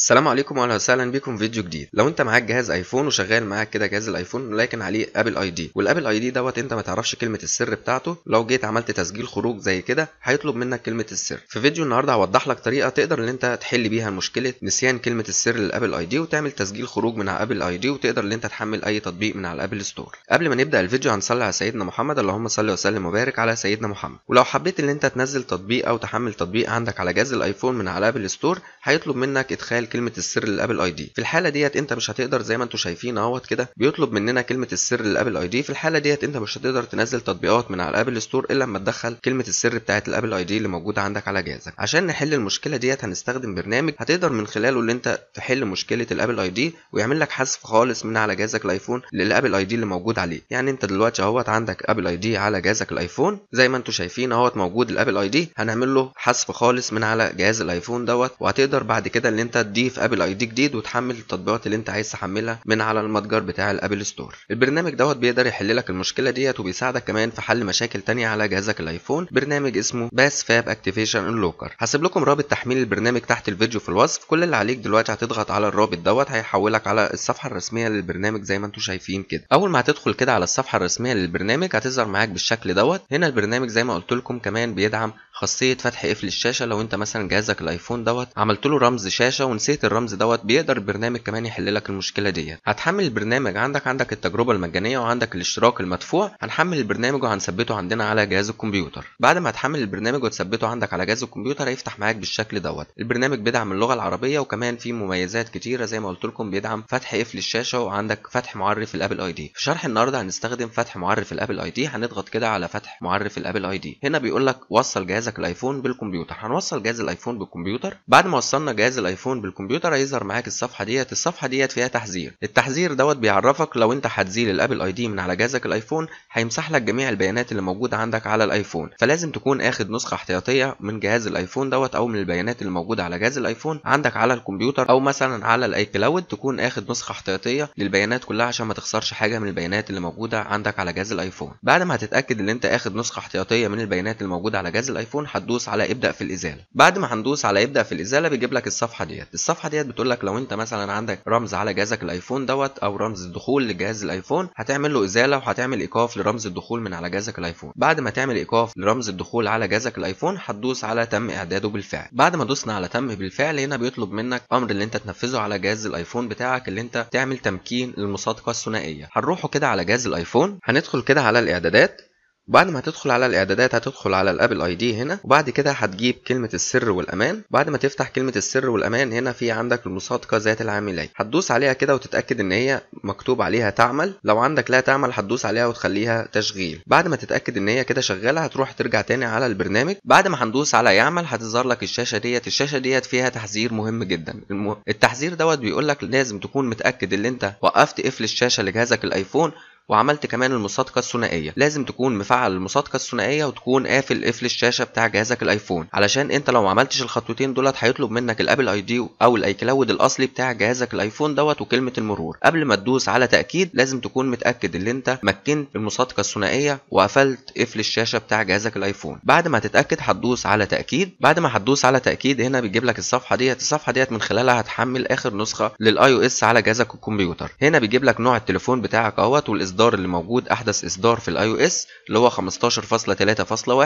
السلام عليكم واهلا وسهلا بيكم في فيديو جديد لو انت معاك جهاز ايفون وشغال معاك كده جهاز الايفون لكن عليه ابل اي دي والابل اي دي دوت انت ما تعرفش كلمه السر بتاعته لو جيت عملت تسجيل خروج زي كده هيطلب منك كلمه السر في فيديو النهارده هوضح لك طريقه تقدر ان انت تحل بيها مشكله نسيان كلمه السر للابل اي دي وتعمل تسجيل خروج من على ابل اي دي وتقدر ان انت تحمل اي تطبيق من على الابل ستور قبل ما نبدا الفيديو هنصلي على سيدنا محمد اللهم صل وسلم وبارك على سيدنا محمد ولو حبيت ان انت تنزل تطبيق او تحمل تطبيق عندك على جهاز الايفون من على ابل ستور هيطلب منك ادخال كلمه السر للابل اي دي في الحاله ديت انت مش هتقدر زي ما انتم شايفين اهوت كده بيطلب مننا كلمه السر للابل اي دي في الحاله ديت انت مش هتقدر تنزل تطبيقات من على الابل ستور الا لما تدخل كلمه السر بتاعه الابل اي دي اللي موجوده عندك على جهازك عشان نحل المشكله ديت هنستخدم برنامج هتقدر من خلاله ان انت تحل مشكله الابل اي دي ويعمل لك حذف خالص من على جهازك الايفون للابل اي دي اللي موجود عليه يعني انت دلوقتي اهوت عندك ابل اي دي على جهازك الايفون زي ما انتم شايفين اهوت موجود الابل اي دي هنعمل له حذف خالص من على جهاز الايفون دوت وهتقدر بعد كده ان انت تضيف ابل اي دي جديد وتحمل التطبيقات اللي انت عايز تحملها من على المتجر بتاع الابل ستور البرنامج دوت بيقدر يحل لك المشكله ديت وبيساعدك كمان في حل مشاكل تانية على جهازك الايفون برنامج اسمه باس فاب اكتيفيشن لوكر هسيب لكم رابط تحميل البرنامج تحت الفيديو في الوصف كل اللي عليك دلوقتي هتضغط على الرابط دوت هيحولك على الصفحه الرسميه للبرنامج زي ما انتم شايفين كده اول ما هتدخل كده على الصفحه الرسميه للبرنامج هتظهر معاك بالشكل دوت هنا البرنامج زي ما قلت لكم كمان بيدعم خاصيه فتح قفل الشاشه لو انت مثلا جهازك الايفون دوت عملت له رمز شاشه نسيت الرمز دوت بيقدر البرنامج كمان يحل لك المشكله ديت هتحمل البرنامج عندك عندك التجربه المجانيه وعندك الاشتراك المدفوع هنحمل البرنامج وهنثبته عندنا على جهاز الكمبيوتر بعد ما هتحمل البرنامج وتثبته عندك على جهاز الكمبيوتر هيفتح معاك بالشكل دوت البرنامج بيدعم اللغه العربيه وكمان فيه مميزات كتيره زي ما قلت لكم بيدعم فتح قفل الشاشه وعندك فتح معرف الابل اي دي في شرح النهارده هنستخدم فتح معرف الابل اي دي هنضغط كده على فتح معرف الابل اي دي هنا بيقول لك وصل جهازك الايفون بالكمبيوتر هنوصل جهاز الايفون بالكمبيوتر بعد ما وصلنا جهاز الايفون بالكمبيوتر هيظهر معاك الصفحه ديت الصفحه ديت فيها تحذير التحذير دوت بيعرفك لو انت هتزيل الابل اي دي من على جهازك الايفون هيمسح لك جميع البيانات اللي موجوده عندك على الايفون فلازم تكون اخد نسخه احتياطيه من جهاز الايفون دوت او من البيانات اللي موجوده على جهاز الايفون عندك على الكمبيوتر او مثلا على الاي كلاود تكون اخد نسخه احتياطيه للبيانات كلها عشان ما تخسرش حاجه من البيانات اللي موجوده عندك على جهاز الايفون بعد ما هتتاكد ان انت اخد نسخه احتياطيه من البيانات الموجوده على جهاز الايفون هتدوس على ابدا في الازاله بعد ما هندوس على ابدا في الازاله بيجيب لك الصفحه ديت الصفحه ديت بتقول لك لو انت مثلا عندك رمز على جهازك الايفون دوت او رمز الدخول لجهاز الايفون هتعمل له ازاله وهتعمل ايقاف لرمز الدخول من على جهازك الايفون بعد ما تعمل ايقاف لرمز الدخول على جهازك الايفون هتدوس على تم اعداده بالفعل بعد ما دوسنا على تم بالفعل هنا بيطلب منك امر اللي انت تنفذه على جهاز الايفون بتاعك اللي انت تعمل تمكين للمصادقه الثنائيه هنروحوا كده على جهاز الايفون هندخل كده على الاعدادات بعد ما هتدخل على الاعدادات هتدخل على الابل اي دي هنا وبعد كده هتجيب كلمه السر والامان بعد ما تفتح كلمه السر والامان هنا في عندك المصادقه ذات العاملين هتدوس عليها كده وتتاكد ان هي مكتوب عليها تعمل لو عندك لا تعمل هتدوس عليها وتخليها تشغيل بعد ما تتاكد ان هي كده شغاله هتروح ترجع تاني على البرنامج بعد ما هندوس على يعمل هتظهر لك الشاشه ديت الشاشه ديت فيها تحذير مهم جدا التحذير دوت بيقول لك لازم تكون متاكد ان انت وقفت قفل الشاشه لجهازك الايفون وعملت كمان المصادقه الثنائيه لازم تكون مفعل المصادقه الثنائيه وتكون قافل قفل الشاشه بتاع جهازك الايفون علشان انت لو ما عملتش الخطوتين دولت هيطلب منك الابل اي دي او الاي كلاود الاصلي بتاع جهازك الايفون دوت وكلمه المرور قبل ما تدوس على تاكيد لازم تكون متاكد ان انت مكنت المصادقه الثنائيه وقفلت قفل الشاشه بتاع جهازك الايفون بعد ما تتاكد هتدوس على تاكيد بعد ما هتدوس على تاكيد هنا بيجيب لك الصفحه ديت الصفحه ديت من خلالها هتحمل اخر نسخه للاي او اس على جهازك الكمبيوتر هنا بيجيب لك نوع التليفون بتاعك اهوت والاصدار الاصدار اللي موجود احدث اصدار في الاي او اس اللي هو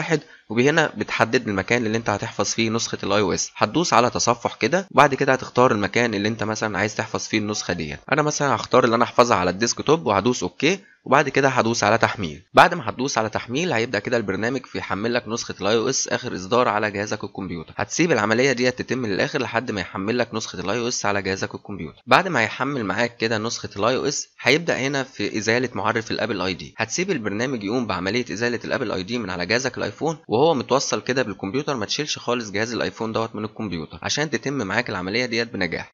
15.3.1 وبهنا بتحدد المكان اللي انت هتحفظ فيه نسخه الاي او اس هتدوس على تصفح كده وبعد كده هتختار المكان اللي انت مثلا عايز تحفظ فيه النسخه ديت انا مثلا هختار اللي انا احفظها على الديسك توب وهدوس اوكي وبعد كده هدوس على تحميل بعد ما هتدوس على تحميل هيبدا كده البرنامج في يحمل لك نسخه الاي او اس اخر اصدار على جهازك الكمبيوتر هتسيب العمليه دي تتم للاخر لحد ما يحمل لك نسخه الاي او اس على جهازك الكمبيوتر بعد ما هيحمل معاك كده نسخه الاي او اس هيبدا هنا في ازاله معرف الابل اي دي هتسيب البرنامج يقوم بعمليه ازاله الابل اي دي من على جهازك الايفون وهو متوصل كده بالكمبيوتر ما تشيلش خالص جهاز الايفون دوت من الكمبيوتر عشان تتم معاك العمليه ديت بنجاح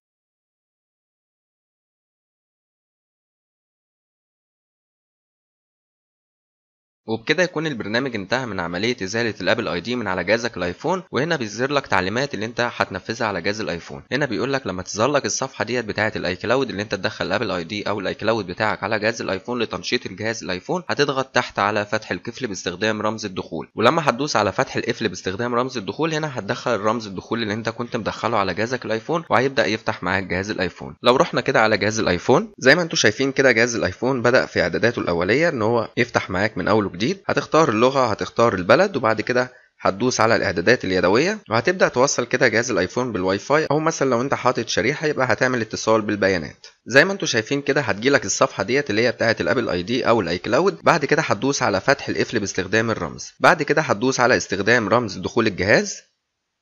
وبكده يكون البرنامج انتهى من عملية إزالة الأبل أي دي من على جهازك الأيفون وهنا بيظهر لك تعليمات اللي أنت هتنفذها على جهاز الأيفون هنا بيقول لك لما تظهر لك الصفحة ديت بتاعة الأي كلاود اللي أنت تدخل الأبل أي دي أو الأي كلاود بتاعك على جهاز الأيفون لتنشيط الجهاز الأيفون هتضغط تحت على فتح القفل باستخدام رمز الدخول ولما هتدوس على فتح القفل باستخدام رمز الدخول هنا هتدخل رمز الدخول اللي أنت كنت مدخله على جهازك الأيفون وهيبدأ يفتح معاك جهاز الأيفون لو رحنا كده على جهاز الأيفون زي ما أنتم شايفين كده جهاز الأيفون بدأ في إعداداته الأولية إن هو يفتح معاك من أول وجديد جديد هتختار اللغه هتختار البلد وبعد كده هتدوس على الاعدادات اليدويه وهتبدا توصل كده جهاز الايفون بالواي فاي او مثلا لو انت حاطط شريحه يبقى هتعمل اتصال بالبيانات زي ما انتم شايفين كده هتجيلك الصفحه ديت اللي هي بتاعه الابل اي دي او الاي كلاود بعد كده هتدوس على فتح القفل باستخدام الرمز بعد كده هتدوس على استخدام رمز دخول الجهاز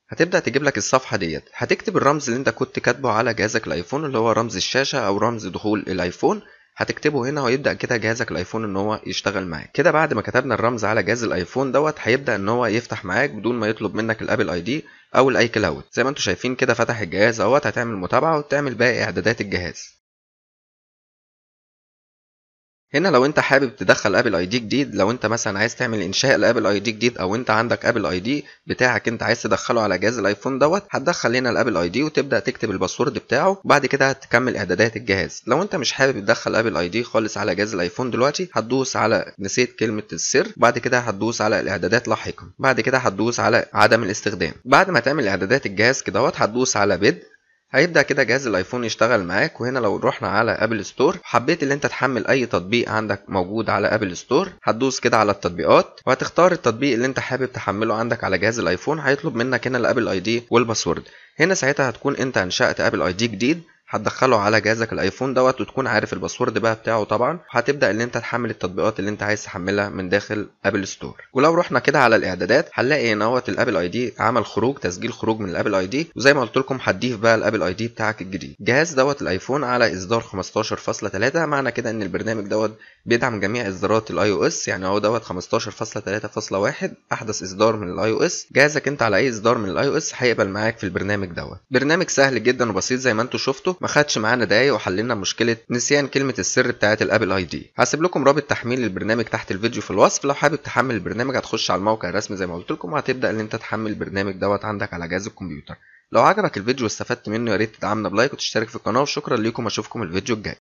هتبدا تجيب لك الصفحه ديت هتكتب الرمز اللي انت كنت كاتبه على جهازك الايفون اللي هو رمز الشاشه او رمز دخول الايفون هتكتبه هنا ويبدا كده جهازك الايفون ان هو يشتغل معاك كده بعد ما كتبنا الرمز على جهاز الايفون دوت هيبدا ان هو يفتح معاك بدون ما يطلب منك الابل اي دي او الاي كلاود زي ما انتم شايفين كده فتح الجهاز اهوت هتعمل متابعه وتعمل باقي اعدادات الجهاز هنا لو انت حابب تدخل ابل اي دي جديد لو انت مثلا عايز تعمل انشاء لابل اي دي جديد او انت عندك ابل اي دي بتاعك انت عايز تدخله على جهاز الايفون دوت هتدخل هنا الابل اي دي وتبدا تكتب الباسورد بتاعه وبعد كده هتكمل اعدادات الجهاز لو انت مش حابب تدخل ابل اي دي خالص على جهاز الايفون دلوقتي هتدوس على نسيت كلمه السر بعد كده هتدوس على الاعدادات لاحقا بعد كده هتدوس على عدم الاستخدام بعد ما تعمل اعدادات الجهاز كدهوت هتدوس على بدء هيبدا كده جهاز الايفون يشتغل معاك وهنا لو رحنا على ابل ستور حبيت ان انت تحمل اي تطبيق عندك موجود على ابل ستور هتدوس كده على التطبيقات وهتختار التطبيق اللي انت حابب تحمله عندك على جهاز الايفون هيطلب منك هنا الابل اي دي والباسورد هنا ساعتها هتكون انت انشات ابل اي دي جديد هتدخله على جهازك الايفون دوت وتكون عارف الباسورد بقى بتاعه طبعا وهتبدا ان انت تحمل التطبيقات اللي انت عايز تحملها من داخل ابل ستور ولو رحنا كده على الاعدادات هنلاقي ان اهوت الابل اي دي عمل خروج تسجيل خروج من الابل اي دي وزي ما قلت لكم هتضيف بقى الابل اي دي بتاعك الجديد جهاز دوت الايفون على اصدار 15.3 معنى كده ان البرنامج دوت بيدعم جميع اصدارات الاي او اس يعني هو دوت 15.3.1 احدث اصدار من الاي او اس جهازك انت على اي اصدار من الاي او اس هيقبل معاك في البرنامج دوت برنامج سهل جدا وبسيط زي ما انتم شفتوا ما خدش معانا دقايق وحللنا مشكله نسيان كلمه السر بتاعه الابل اي دي هسيب لكم رابط تحميل البرنامج تحت الفيديو في الوصف لو حابب تحمل البرنامج هتخش على الموقع الرسمي زي ما قلت لكم وهتبدا ان انت تحمل البرنامج دوت عندك على جهاز الكمبيوتر لو عجبك الفيديو واستفدت منه يا ريت تدعمنا بلايك وتشترك في القناه وشكرا ليكم اشوفكم الفيديو الجاي